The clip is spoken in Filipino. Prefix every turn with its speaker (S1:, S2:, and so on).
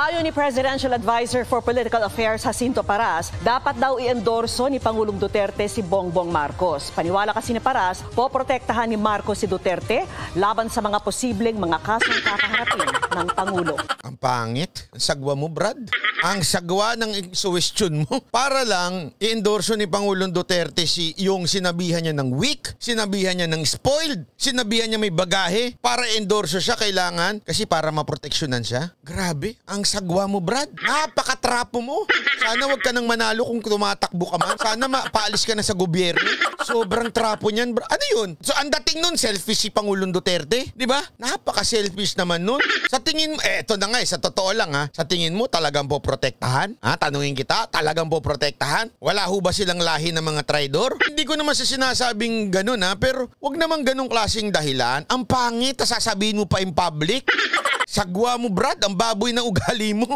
S1: Ayon ni Presidential Advisor for Political Affairs Jacinto Paras, dapat daw i-endorso ni Pangulong Duterte si Bongbong Marcos. Paniwala kasi ni Paras, poprotektahan ni Marcos si Duterte laban sa mga posibleng mga kasong kakaharapin ng Pangulo.
S2: Ang pangit. Sagwa mo, Brad ang sagwa ng suwestiyon mo para lang i-endorso ni Pangulong Duterte si yung sinabihan niya ng weak, sinabihan niya ng spoiled, sinabihan niya may bagahe para endorso siya kailangan kasi para maproteksyonan siya. Grabe, ang sagwa mo Brad. Napakatrapo mo. Sana wag ka nang manalo kung tumatakbo ka man. Sana mapaalis ka na sa gobyerno. Sobrang trapo niyan Brad. Ano yun? So ang dating nun selfish si Pangulong Duterte, 'di ba? Napaka-selfish naman nun. Sa tingin mo, eh, eto na nga eh, sa totoo lang ha, sa tingin mo talagang po poprotektahan? Ha? Tanungin kita, talagang poprotektahan? Wala ho ba silang lahi ng mga traidor? Hindi ko naman sa sinasabing ganun ha, pero wag naman ganung klasing dahilan. Ang pangit, sasabihin mo pa in public. Sagwa mo, Brad, ang baboy ng ugali mo.